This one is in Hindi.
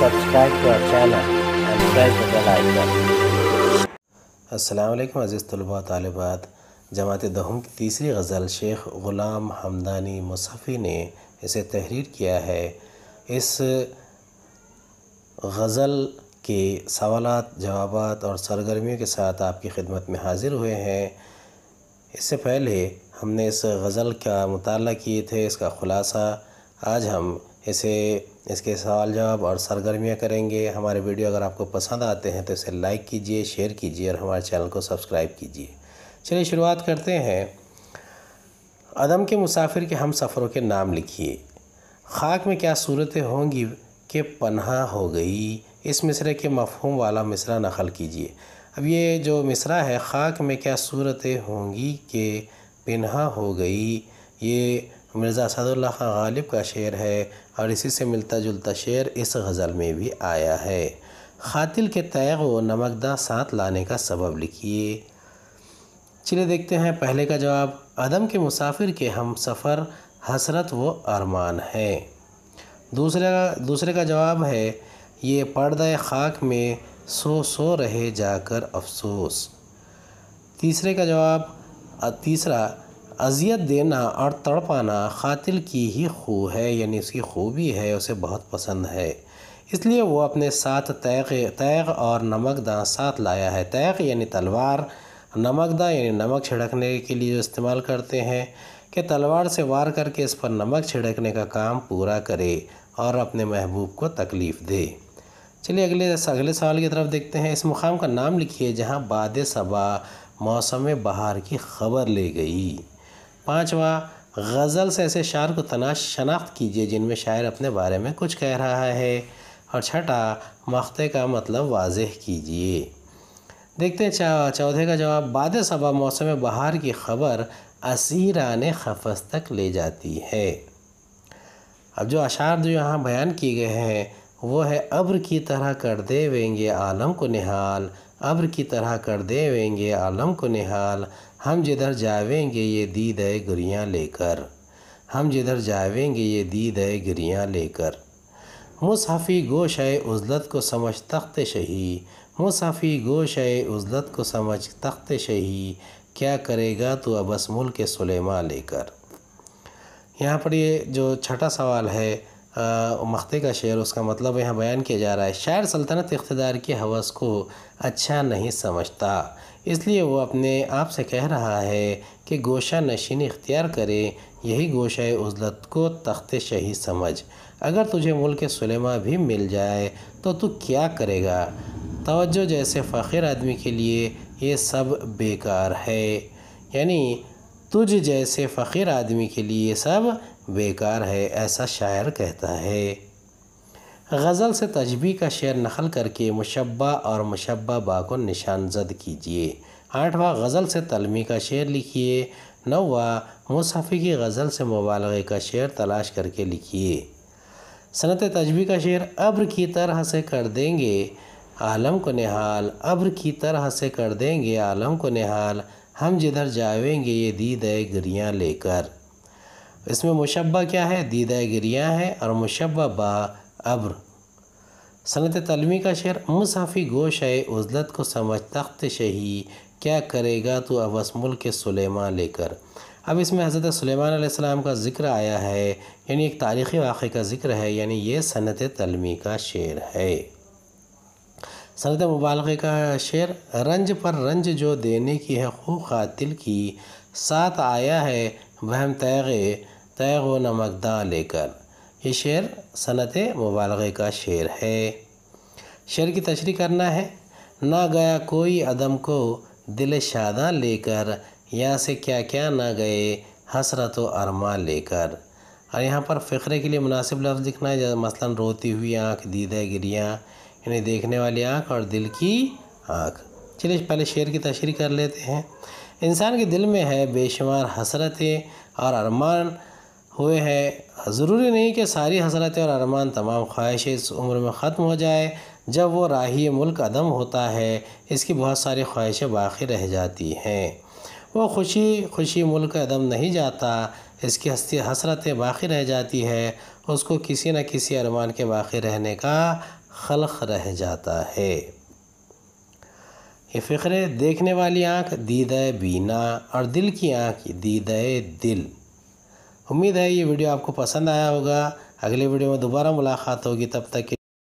subscribe to our channel and press the bell icon. अज़ीज़ तलबा तलबात जमात दहम की तीसरी गज़ल शेख ग़ुलाम हमदानी मुसफ़ी ने इसे तहरीर किया है इस गज़ल के सवालत जवाब और सरगर्मियों के साथ आपकी खिदमत में हाज़िर हुए हैं इससे पहले हमने इस गज़ल का मताल किए थे इसका ख़ुलासा आज हम इसे इसके सवाल जवाब और सरगर्मियाँ करेंगे हमारे वीडियो अगर आपको पसंद आते हैं तो इसे लाइक कीजिए शेयर कीजिए और हमारे चैनल को सब्सक्राइब कीजिए चलिए शुरुआत करते हैं अदम के मुसाफिर के हम सफ़रों के नाम लिखिए खाक में क्या सूरतें होंगी कि पन्हा हो गई इस मिसरे के मफहम वाला मिसरा नखल कीजिए अब ये जो मिसरा है खाक में क्या सूरतें होंगी कि पन्हा हो गई ये मिर्ज़ा असदुल्ला खां गालिब का शेर है और इसी से मिलता जुलता शेर इस गज़ल में भी आया है खातिल के तैग व नमकदा साथ लाने का सबब लिखिए चलिए देखते हैं पहले का जवाब अदम के मुसाफिर के हम सफ़र हसरत व अरमान है दूसरे का दूसरे का जवाब है ये पर्दा खाक में सो सो रहे जाकर अफसोस तीसरे का जवाब तीसरा अजियत देना और तड़पाना खातिल की ही खू है यानी उसकी खूबी है उसे बहुत पसंद है इसलिए वो अपने साथ तैग तैग और नमकदा साथ लाया है तैग यानी तलवार नमकदा यानी नमक छिड़कने के लिए इस्तेमाल करते हैं कि तलवार से वार करके इस पर नमक छिड़कने का काम पूरा करे और अपने महबूब को तकलीफ़ दे चलिए अगले अगले सवाल की तरफ देखते हैं इस मुकाम का नाम लिखिए जहाँ बाद सबा मौसम बहार की खबर ले गई पाँचवा गज़ल से ऐसे शार को तनाश शनाख्त कीजिए जिनमें शायर अपने बारे में कुछ कह रहा है और छठा मख्ते का मतलब वाज कीजिए देखते हैं चौथे का जवाब बाद सबा मौसम बहार की खबर असीरान खफस तक ले जाती है अब जो अशार जो यहाँ बयान किए गए हैं वो है अब्र की तरह कर देवेंगे आलम को निहाल अब्र की तरह कर देवेंगे आलम को निहाल हम जिधर जावेंगे ये दीद गुरियाँ लेकर हम जिधर जावेंगे ये दीद गुरियाँ लेकर मुसाफ़ी गोश है उजलत को समझ तख्त शही मुसाफ़ी गोश है उजलत को समझ तख्त शही क्या करेगा तो अबस मुल्क सुलेमा लेकर यहाँ पर ये जो छठा सवाल है मख्ते का शेर उसका मतलब यहाँ बयान किया जा रहा है शायर सल्तनत इकतदार की हवस को अच्छा नहीं समझता इसलिए वो अपने आप से कह रहा है कि गोशा नशीन इख्तियार करे यही गोशा उजलत को तख्त शही समझ अगर तुझे मुल्क सुलेमा भी मिल जाए तो तू क्या करेगा तवज्जो जैसे फ़खीर आदमी के लिए ये सब बेकार है यानी तुझ जैसे फ़कीर आदमी के लिए सब बेकार है ऐसा शायर कहता है गज़ल से तजबी का शेर नकल करके मुशबा और मुशबा बा को जद कीजिए आठवा गज़ल से तलमी का शेर लिखिए नौवा मुसाफी की गज़ल से मुबालगे का शेर तलाश करके लिखिए सनत तजबी का शेर अब्र की तरह से कर देंगे आलम को निहाल अब्र की तरह से कर देंगे आलम को निहाल हम जिधर जाएंगे ये दीद गिरियाँ लेकर इसमें मुशबा क्या है दीद गिरियाँ है और मुशबा बा अब्र सनत तलमी का शेर मुसाफी गोश है उजलत को समझ तख्त शही क्या करेगा तो अवस मुल्क सलेमा लेकर अब इसमें हज़रत सलेमान का ज़िक्र आया है यानी एक तारीख़ी वाक़े का ज़िक्र है यानी ये सनत तलमी का शेर है सनत मुबालक का शेर रंज पर रंज जो देने की है खू कातिल की साथ आया है वहम तैगे तैग व नमकदा लेकर ये शेर सनत मुबालक का शेर है शेर की तशरी करना है ना गया कोई अदम को दिल शादा लेकर यहाँ से क्या क्या ना गए हसरत व अरमा लेकर और यहाँ पर फ़िक्रे के लिए मुनासिब लफ्ज़ लिखना है जैसे मसलन रोती हुई आँख दीदे गिरियाँ यानी देखने वाली आँख और दिल की आँख चलिए पहले शेर की तशरी कर लेते हैं इंसान के दिल में है बेशुमार हसरतें और अरमान हुए हैं ज़रूरी नहीं कि सारी हसरतें और अरमान तमाम ख्वाहिशें इस उम्र में ख़त्म हो जाए जब वो राही मुल्क अदम होता है इसकी बहुत सारी ख्वाहिशें बाकी रह जाती हैं वो खुशी खुशी मुल्क अदम नहीं जाता इसकी हस्ती हसरतें बाकी रह जाती है उसको किसी न किसी अरमान के बाकी रहने का खलख रह जाता है ये फ़िक्र देखने वाली आँख दीद बीना और दिल की आँख दीद दिल उम्मीद है ये वीडियो आपको पसंद आया होगा अगले वीडियो में दोबारा मुलाकात होगी तब तक के